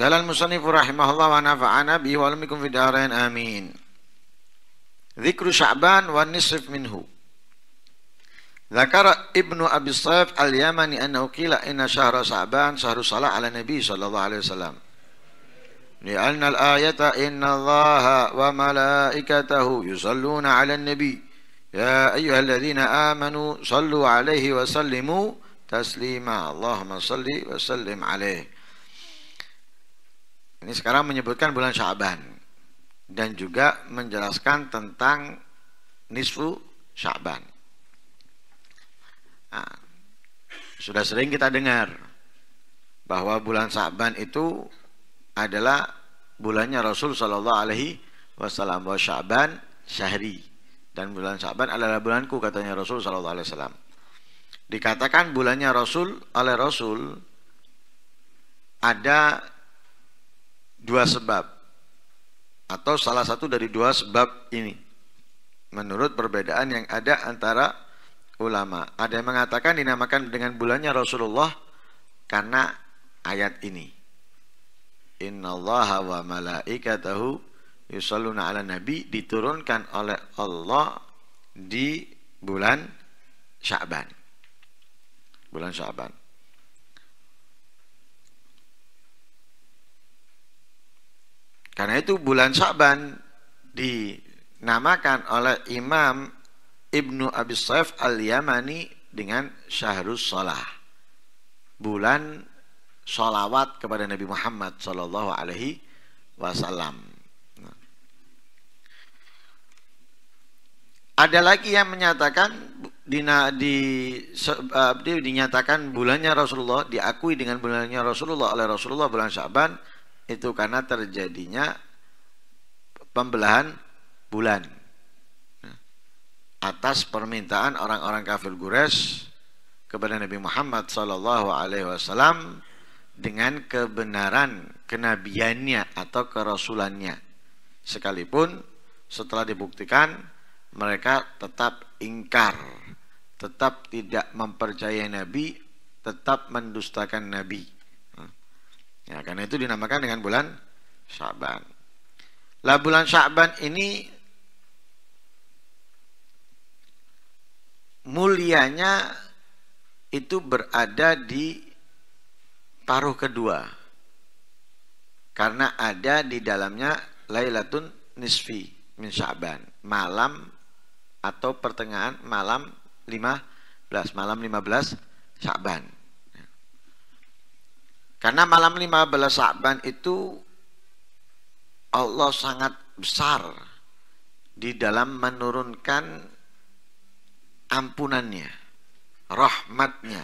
قال المصنف رحمه الله ونفعنا به ولم يكن في الدارين آمين ذكر شعبان والنصف منه ذكر ابن أبي الصيف اليمني أنه قيل إن شهر شعبان شهر صلاة على النبي صلى الله عليه وسلم لأن الآية إن الله وملائكته يصلون على النبي يا أيها الذين آمنوا صلوا عليه وسلموا تسليما اللهم صل وسلم عليه Ini sekarang menyebutkan bulan Syaban dan juga menjelaskan tentang nisfu Syaban. Nah, sudah sering kita dengar bahwa bulan Syaban itu adalah bulannya Rasul Shallallahu Alaihi Wasallam bahwa Syaban syahri dan bulan Syaban adalah bulanku katanya Rasul Shallallahu Alaihi Wasallam. Dikatakan bulannya Rasul oleh Rasul ada dua sebab atau salah satu dari dua sebab ini menurut perbedaan yang ada antara ulama. Ada yang mengatakan dinamakan dengan bulannya Rasulullah karena ayat ini. Innallaha wa malaikatahu yusalluna 'ala nabi diturunkan oleh Allah di bulan Sya'ban. Bulan Sya'ban. Karena itu bulan Syaban dinamakan oleh Imam Ibnu Abi Saif Al-Yamani dengan Syahrus Salah. Bulan sholawat kepada Nabi Muhammad Shallallahu Alaihi Wasallam. Ada lagi yang menyatakan di, di, eh, dinyatakan bulannya Rasulullah diakui dengan bulannya Rasulullah oleh Rasulullah bulan Syaban itu karena terjadinya pembelahan bulan atas permintaan orang-orang kafir gures kepada Nabi Muhammad Shallallahu Alaihi Wasallam dengan kebenaran kenabiannya atau kerasulannya sekalipun setelah dibuktikan mereka tetap ingkar tetap tidak mempercayai Nabi tetap mendustakan Nabi Ya, karena itu dinamakan dengan bulan Syaban. Lah bulan Syaban ini mulianya itu berada di paruh kedua. Karena ada di dalamnya Lailatul Nisfi min Syaban, malam atau pertengahan malam 15, malam 15 Syaban. Karena malam 15 Sa'ban itu Allah sangat besar di dalam menurunkan ampunannya, rahmatnya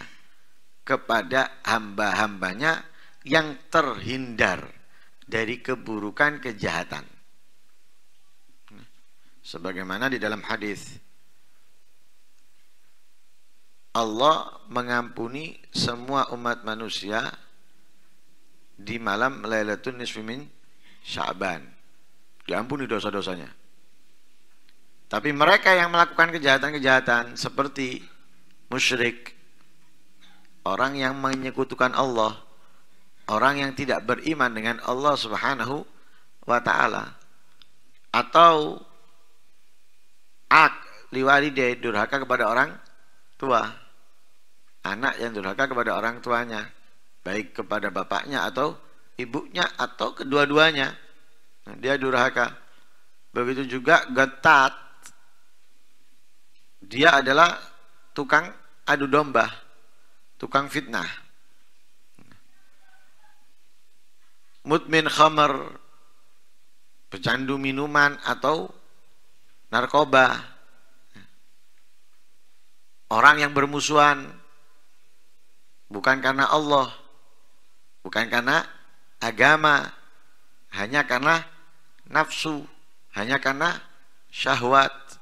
kepada hamba-hambanya yang terhindar dari keburukan kejahatan. Sebagaimana di dalam hadis Allah mengampuni semua umat manusia di malam Lailatul Nisfi min Sya'ban. Diampuni dosa-dosanya. Tapi mereka yang melakukan kejahatan-kejahatan seperti musyrik, orang yang menyekutukan Allah, orang yang tidak beriman dengan Allah Subhanahu wa taala atau ak liwali dia durhaka kepada orang tua, anak yang durhaka kepada orang tuanya, baik kepada bapaknya atau ibunya atau kedua-duanya nah, dia durhaka begitu juga getat dia adalah tukang adu domba tukang fitnah mutmin khamar pecandu minuman atau narkoba orang yang bermusuhan bukan karena Allah bukan karena agama, hanya karena nafsu, hanya karena syahwat.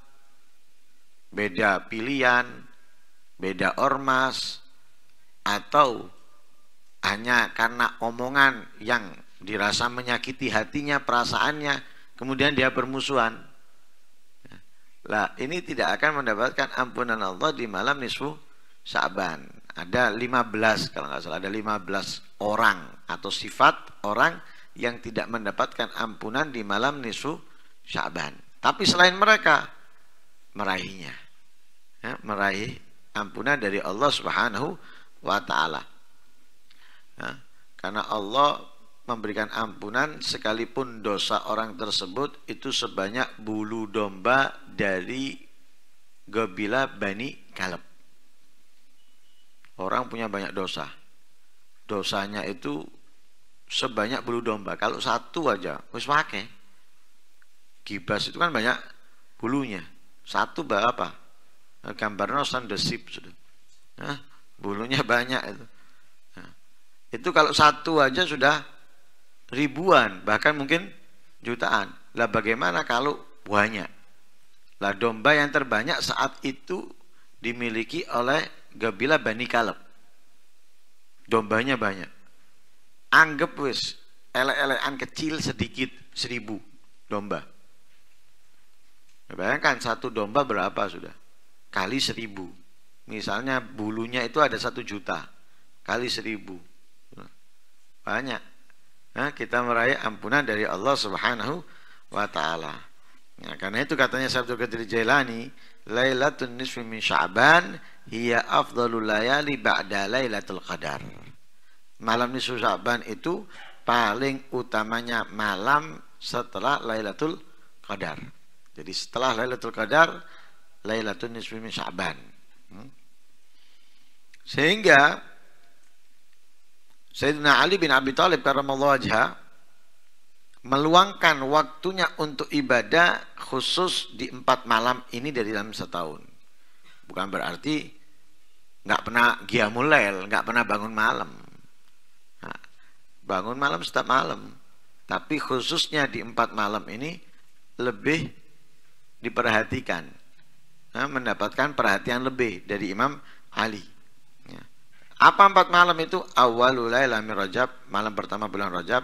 Beda pilihan, beda ormas, atau hanya karena omongan yang dirasa menyakiti hatinya, perasaannya, kemudian dia bermusuhan. Lah, ini tidak akan mendapatkan ampunan Allah di malam nisfu Sa'ban ada 15 kalau nggak salah ada 15 orang atau sifat orang yang tidak mendapatkan ampunan di malam nisfu Syaban. Tapi selain mereka meraihnya. Ya, meraih ampunan dari Allah Subhanahu wa taala. Ya, karena Allah memberikan ampunan sekalipun dosa orang tersebut itu sebanyak bulu domba dari gobila Bani kalem. Orang punya banyak dosa. Dosanya itu sebanyak bulu domba. Kalau satu aja, wis pakai. Gibas itu kan banyak bulunya. Satu berapa? Eh, Gambar nosan desip sudah. Nah, bulunya banyak itu. Nah, itu kalau satu aja sudah ribuan, bahkan mungkin jutaan. Lah bagaimana kalau banyak? Lah domba yang terbanyak saat itu dimiliki oleh Gabila Bani Kaleb. Dombanya banyak. Anggap wis elek-elekan kecil sedikit seribu domba. Bayangkan satu domba berapa sudah? Kali seribu. Misalnya bulunya itu ada satu juta. Kali seribu. Banyak. Nah, kita meraih ampunan dari Allah Subhanahu wa Ta'ala. Ya, karena itu katanya Syekh Abdul Qadir Jailani, Lailatul Nisfi min Sya'ban hiya afdalul layali ba'da Lailatul Qadar. Malam nisfu Sya'ban itu paling utamanya malam setelah Lailatul Qadar. Jadi setelah Lailatul Qadar, Lailatul Nisfi min Sya'ban. Hmm? Sehingga Sayyidina Ali bin Abi Thalib karamallahu wajhah meluangkan waktunya untuk ibadah khusus di empat malam ini dari dalam setahun. Bukan berarti nggak pernah giamulail, nggak pernah bangun malam. Nah, bangun malam setiap malam, tapi khususnya di empat malam ini lebih diperhatikan, nah, mendapatkan perhatian lebih dari Imam Ali. Ya. Apa empat malam itu? Awalulai rojab rajab, malam pertama bulan rajab,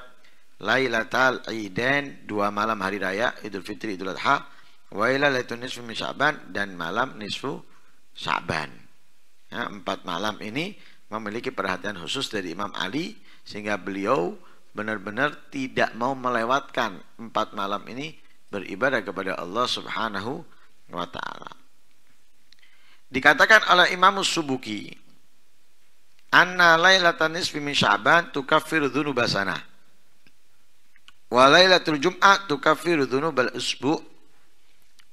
Lailatul Idain dua malam hari raya Idul Fitri Idul Adha wa lailatul nisfu min Sya'ban dan malam nisfu Sya'ban. Ya, empat malam ini memiliki perhatian khusus dari Imam Ali sehingga beliau benar-benar tidak mau melewatkan empat malam ini beribadah kepada Allah Subhanahu wa taala. Dikatakan oleh Imam Subuki, "Anna lailatan nisfi min Sya'ban tukaffiru dzunubasana." Wa lailatul jum'ah tukaffiru dzunubal usbu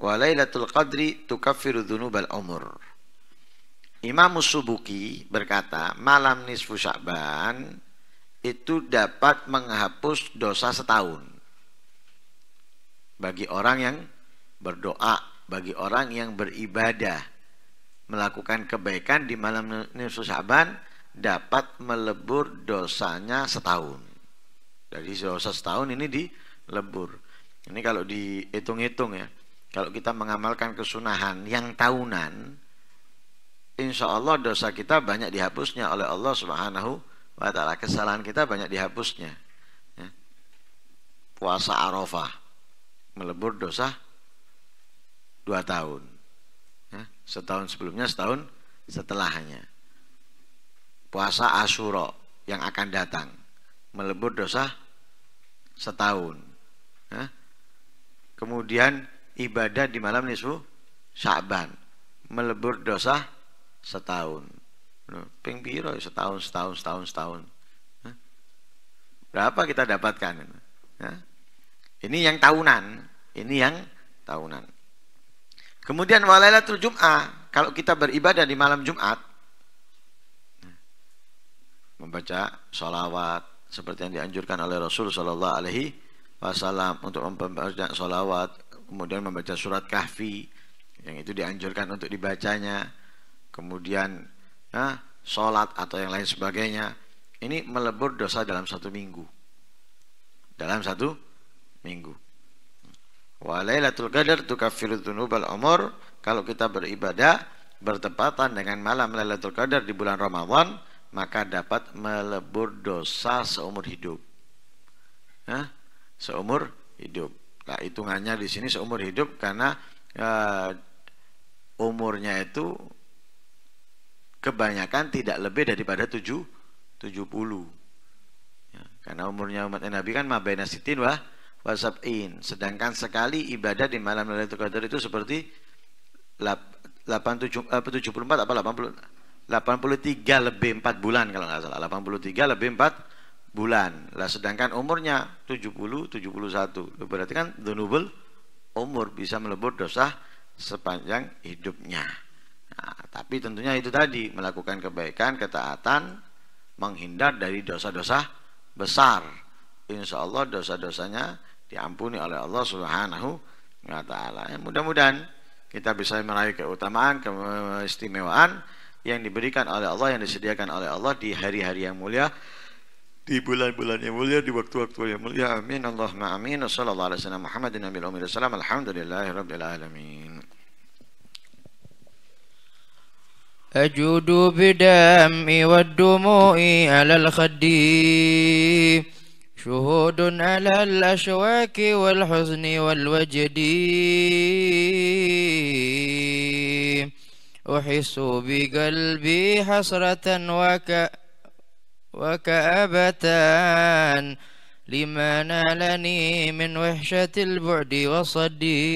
wa lailatul qadri tukaffiru dzunubal umur. Imam Subuki berkata, malam nisfu Sya'ban itu dapat menghapus dosa setahun. Bagi orang yang berdoa, bagi orang yang beribadah, melakukan kebaikan di malam nisfu Sya'ban dapat melebur dosanya setahun. Dari setahun ini di lebur. Ini kalau dihitung-hitung ya. Kalau kita mengamalkan kesunahan yang tahunan, insya Allah dosa kita banyak dihapusnya oleh Allah Subhanahu wa Ta'ala. Kesalahan kita banyak dihapusnya. Ya. Puasa Arafah melebur dosa dua tahun. Ya. Setahun sebelumnya, setahun setelahnya. Puasa asuro yang akan datang melebur dosa setahun. Hah? Kemudian ibadah di malam nisfu Sya'ban melebur dosa setahun. Ping piro ya? setahun setahun setahun setahun. Berapa kita dapatkan? Ini yang tahunan, ini yang tahunan. Kemudian walailatul Jum'ah, kalau kita beribadah di malam Jumat, membaca sholawat, seperti yang dianjurkan oleh Rasul Shallallahu Alaihi Wasallam untuk membaca solawat, kemudian membaca surat kahfi yang itu dianjurkan untuk dibacanya, kemudian ya, sholat atau yang lain sebagainya. Ini melebur dosa dalam satu minggu. Dalam satu minggu. Wa lailatul qadar tukaffiru umur. Kalau kita beribadah bertepatan dengan malam Lailatul Qadar di bulan Ramadan, maka dapat melebur dosa seumur hidup. Nah, seumur hidup. Nah, hitungannya di sini seumur hidup karena uh, umurnya itu kebanyakan tidak lebih daripada 7 70. Ya, karena umurnya umat Nabi kan mabaina sitin wah wasab'in. Sedangkan sekali ibadah di malam Lailatul Qadar itu seperti 8, 7, 74 apa 80 83 lebih 4 bulan kalau nggak salah 83 lebih 4 bulan lah sedangkan umurnya 70 71 berarti kan dunubul umur bisa melebur dosa sepanjang hidupnya nah, tapi tentunya itu tadi melakukan kebaikan ketaatan menghindar dari dosa-dosa besar insya Allah dosa-dosanya diampuni oleh Allah subhanahu wa ta'ala ya, mudah-mudahan kita bisa meraih keutamaan keistimewaan yang diberikan oleh Allah yang disediakan oleh Allah di hari-hari yang mulia di bulan-bulan yang mulia di waktu-waktu yang mulia amin Allahumma amin sallallahu alaihi wasallam Muhammadin nabil ummi wasallam alhamdulillahirabbil alamin أجود بدم والدموع على الخد شهود على الأشواك والحزن والوجد أحس بقلبي حسرة وك وكأبة لما نالني من وحشة البعد وصدي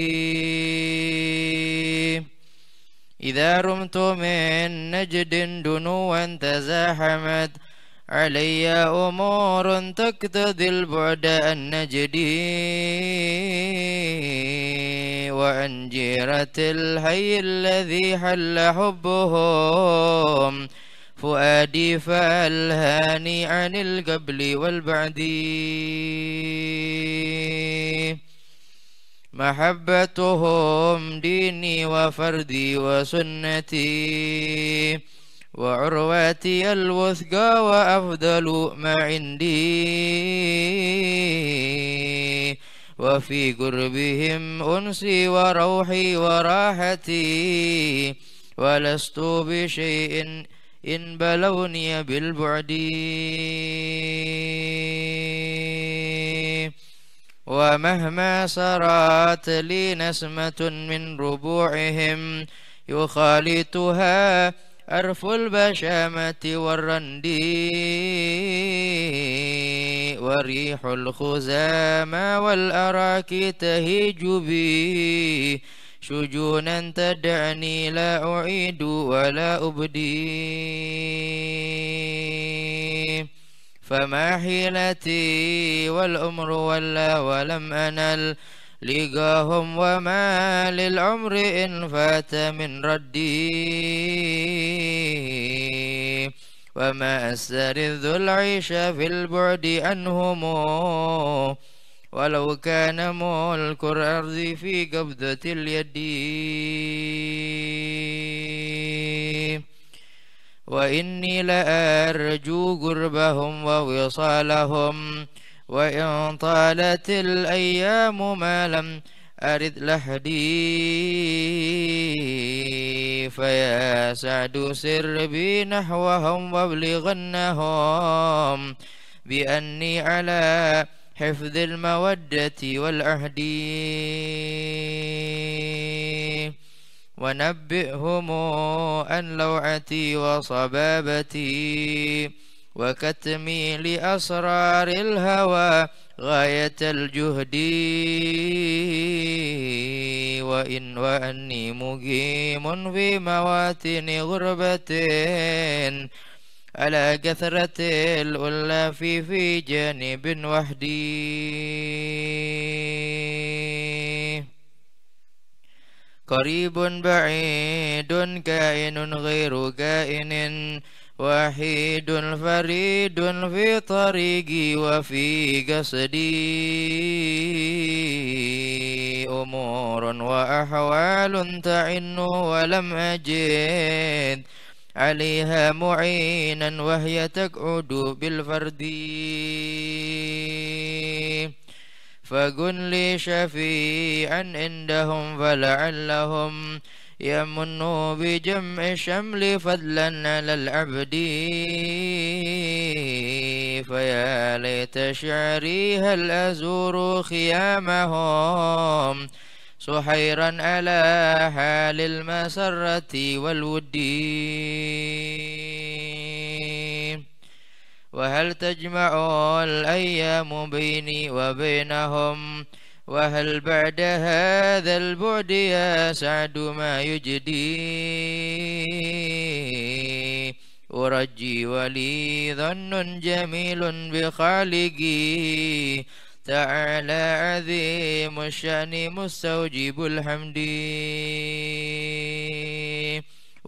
إذا رمت من نجد دنوا تزاحمت علي أمور تقتضي البعد النجدين وعن جيرة الحي الذي حل حبهم فؤادي فألهاني عن القبل والبعد محبتهم ديني وفردي وسنتي وعروتي الوثقى وأفضل ما عندي وفي قربهم أنسي وروحي وراحتي ولست بشيء إن بلوني بالبعد ومهما سرات لي نسمة من ربوعهم يخالطها أرف البشامة والرندين وريح الخزامى والأراك تهيج بي شجونا تدعني لا أعيد ولا أبدي فما حيلتي والأمر ولا ولم أنل لقاهم وما للعمر إن فات من ردي وما أسر ذو العيش في البعد عنهم ولو كان ملك الأرض في قبضة اليد وإني لأرجو قربهم ووصالهم وإن طالت الأيام ما لم أرد لحدي فيا سعد سر بي نحوهم وابلغنهم بأني على حفظ المودة والعهد ونبئهم أن لوعتي وصبابتي وكتمي لأسرار الهوى غاية الجهد وإن وأني مقيم في مواتن غربة على كثرة الألاف في جانب وحدي قريب بعيد كائن غير كائن وحيد فريد في طريقي وفي قصدي أمور وأحوال تعن ولم أجد عليها معينا وهي تقعد بالفرد فقل لي شفيعا عندهم فلعلهم يمن بجمع الشمل فضلا على العبد فيا ليت شعري هل أزور خيامهم سحيرا على حال المسرة والود وهل تجمع الأيام بيني وبينهم وهل بعد هذا البعد يا سعد ما يجدي أرجي ولي ظن جميل بخالقي تعالى عظيم الشأن مستوجب الحمد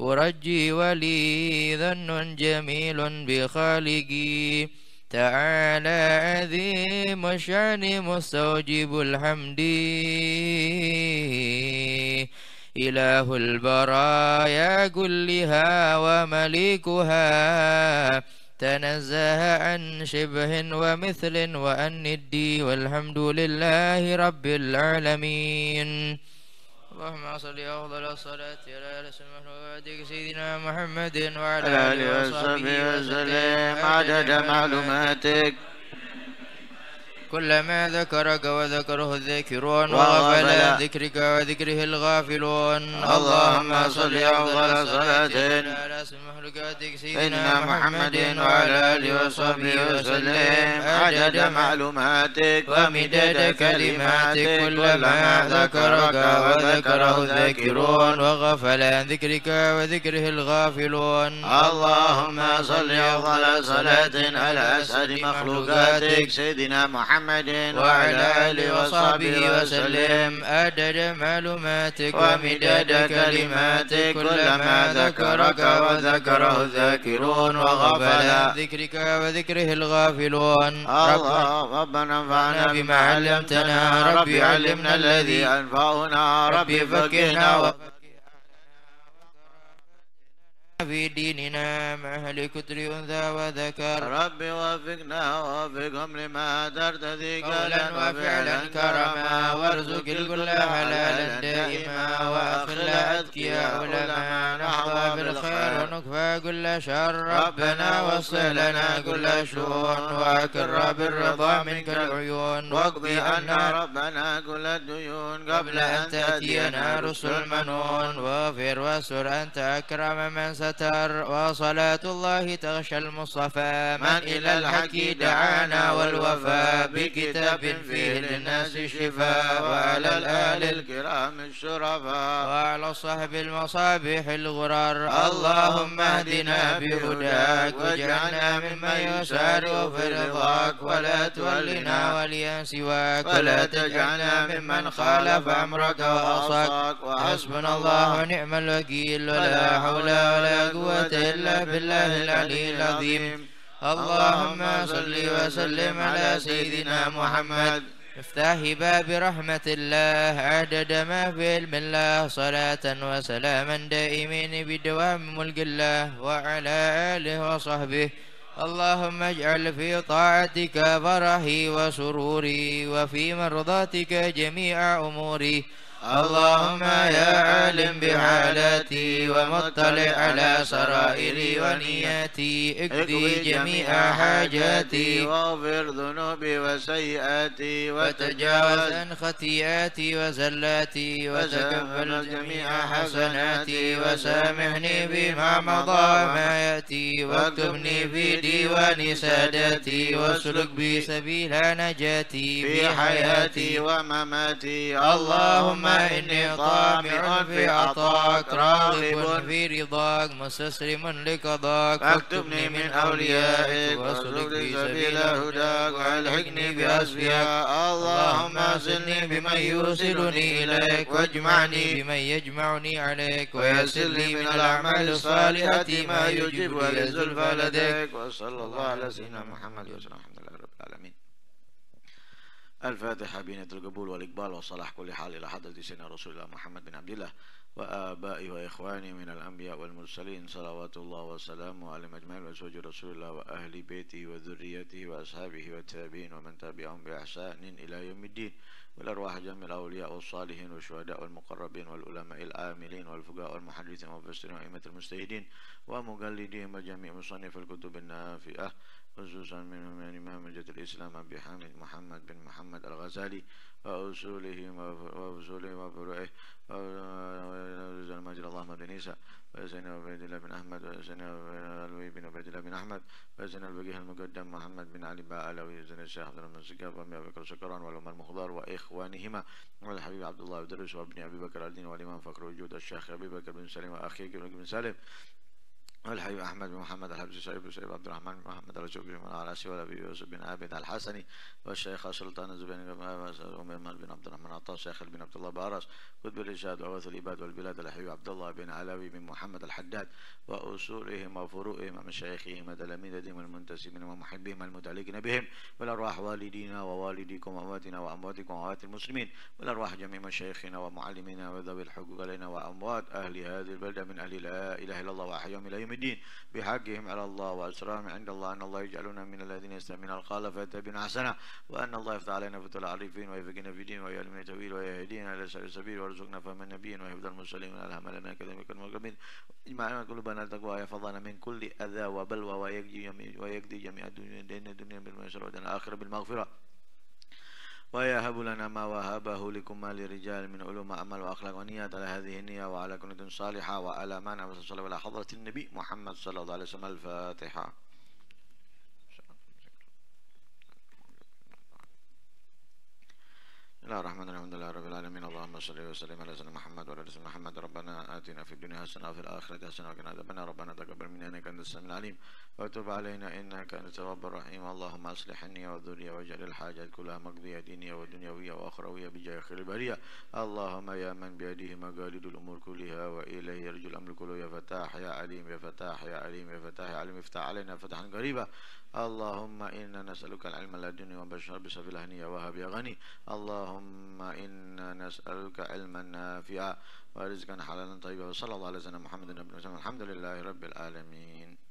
أرجي ولي ظن جميل بخالقي تعالى عظيم الشأن مستوجب الحمد إله البرايا كلها ومليكها تنزه عن شبه ومثل وأن الدي والحمد لله رب العالمين اللهم صل أفضل الصلاة على رسول محمد سيدنا محمد وعلى آله وصحبه وسلم عدد معلوماتك كلما ذكرك وذكره الذاكرون وغفل عن ذكرك وذكره الغافلون اللهم صل أفضل صلاة سيدنا محمد وعلى آله وصحبه وسلم عدد معلوماتك ومداد كلماتك كلما ذكرك وذكره الذاكرون وغفل عن ذكرك وذكره الغافلون اللهم صل أفضل صلاة على أسعد مخلوقاتك سيدنا محمد محمد وعلى آله وصحبه وسلم أدد معلوماتك ومداد كلماتك كلما ذكرك وذكره الذاكرون وغفل عن ذكرك وذكره الغافلون الله ربنا انفعنا بما علمتنا ربي علمنا الذي أنفعنا ربي فكهنا في ديننا مع أهل كتر أنثى وذكر رب وفقنا وفقهم لما ترتدي قولا وفعلا كرما وارزق الكل حلالا دائما وأخل أذكياء علماء نحظى بالخير ونكفى كل شر ربنا وصل لنا كل شؤون وأكر بالرضا منك العيون واقضي عنا ربنا كل الديون قبل أن تأتينا رسل منون واغفر واستر أنت أكرم من سر ستر وصلاة الله تغشى المصطفى من إلى الحق دعانا والوفاء بكتاب فيه للناس شفاء وعلى الآل الكرام الشرفاء وعلى الصحب المصابيح الغرار اللهم اهدنا بهداك واجعلنا ممن يسار في رضاك ولا تولنا وليا سواك ولا تجعلنا ممن خالف أمرك وأصاك وحسبنا الله ونعم الوكيل ولا حول ولا قوة إلا بالله العلي العظيم اللهم صل وسلم على سيدنا محمد افتح باب رحمة الله عدد ما في علم الله صلاة وسلاما دائمين بدوام ملك الله وعلى آله وصحبه اللهم اجعل في طاعتك فرحي وسروري وفي مرضاتك جميع أموري اللهم يا عالم بحالاتي ومطلع على سرائري ونياتي اقضي جميع حاجاتي واغفر ذنوبي وسيئاتي وتجاوز عن خطيئاتي وزلاتي وتكفل جميع حسناتي وسامحني بما مضى ما يأتي واكتبني في ديوان ساداتي واسلك بي سبيل نجاتي في حياتي ومماتي اللهم إني طامع في عطاك راغب في رضاك مستسلم لقضاك فاكتبني من أوليائك واسلك لي سبيل هداك وألحقني بأسبياك اللهم صلني بمن يوصلني إليك واجمعني بمن يجمعني عليك ويسر لي من الأعمال الصالحة ما يجب ويزلف لديك وصلى الله على سيدنا محمد وسلم الحمد لله رب العالمين الفاتحة بنية القبول والإقبال وصلاح كل حال إلى حضرة سيدنا رسول الله محمد بن عبد الله وآبائي وإخواني من الأنبياء والمرسلين صلوات الله وسلامه على مجمعين وزوج رسول الله وأهل بيته وذريته وأصحابه والتابعين ومن تبعهم بإحسان إلى يوم الدين والأرواح جميع الأولياء والصالحين والشهداء والمقربين والعلماء العاملين والفقهاء والمحدثين والمفسرين وأئمة المجتهدين ومقلدين وجميع مصنف الكتب النافئة خصوصا منهم يعني الإمام جد الإسلام أبي حامد محمد بن محمد الغزالي وأصوله وأصوله وفروعه المجد الله بن عيسى وسنة عبيد الله بن أحمد وسنة علوي بن عبيد الله بن أحمد وسنة البقيه المقدم محمد بن علي باعلوي وسنة الشيخ عبد الرحمن السقاف وأبي بكر سكران والأمر المخضر وإخوانهما والحبيب عبد الله بن درس وابن أبي بكر الدين والإمام فخر وجود الشيخ أبي بكر بن سليم وأخيك بن سالم الحي أحمد بن محمد الحبشي شعيب شعيب عبد الرحمن بن محمد الجبري من العراشي والأبي يوسف بن عابد الحسني والشيخ سلطان الزبين بن عمر بن عبد الرحمن عطاء الشيخ بن عبد الله بارس قطب الإرشاد وعوث الإباد والبلاد الحبيب عبد الله بن علوي بن محمد الحداد وأصولهم وفروعهم ومشايخهم وتلاميذهم المنتسبين ومحبهم المتعلقين بهم والأرواح والدينا ووالديكم وأمواتنا وأمواتكم وأموات المسلمين والأرواح جميع مشايخنا ومعلمينا وذوي الحقوق علينا وأموات أهل هذه البلدة من أهل لا إله إلا الله وأحياهم إلى يوم المؤمنين بحقهم على الله وأسرارهم عند الله أن الله يجعلنا من الذين يستمعون القول فيتبعون أحسنه وأن الله يفتح علينا فتوى العارفين ويفقنا في الدين ويعلمنا التوحيد ويهدينا إلى سبيل السبيل ويرزقنا فهم النبي ويهدى المسلمين من ألهم لنا كذلك المكرمين اجمعنا قلوبنا تقوى يحفظنا من كل أذى وبلوى ويقضي جميع الدنيا دين الدنيا بالميسر والآخرة بالمغفرة ويهب لنا ما وهبه لكما لرجال من علوم أمل وأخلاق ونيات على هذه النية وعلى كنة صالحة وعلى ما نعم صلى الله على حضرة النبي محمد صلى الله عليه وسلم الفاتحة الله الرحمن الرحيم الحمد لله رب العالمين اللهم صل وسلم على سيدنا محمد وعلى سيدنا محمد ربنا آتنا في الدنيا حسنة وفي الآخرة حسنة وقنا عذاب النار ربنا تقبل منا إنك أنت السميع العليم وتب علينا إنك أنت التواب الرحيم اللهم أصلح لي وذرية واجعل الحاجات كلها مقضية دينية ودنيوية وأخروية بجاه خير البرية اللهم يا من بيده مقاليد الأمور كلها وإليه يرجو الأمر كله يا فتاح يا عليم يا فتاح يا عليم يا فتاح يا عليم افتح علينا فتحا قريبا اللهم إنا نسألك العلم لدني وبشر بسبيل الهنيه وهب يا غني اللهم اللهم إنا نسألك علما نافعا ورزقا حلالا طيبا وصلى الله على سيدنا محمد بن الحمد لله رب العالمين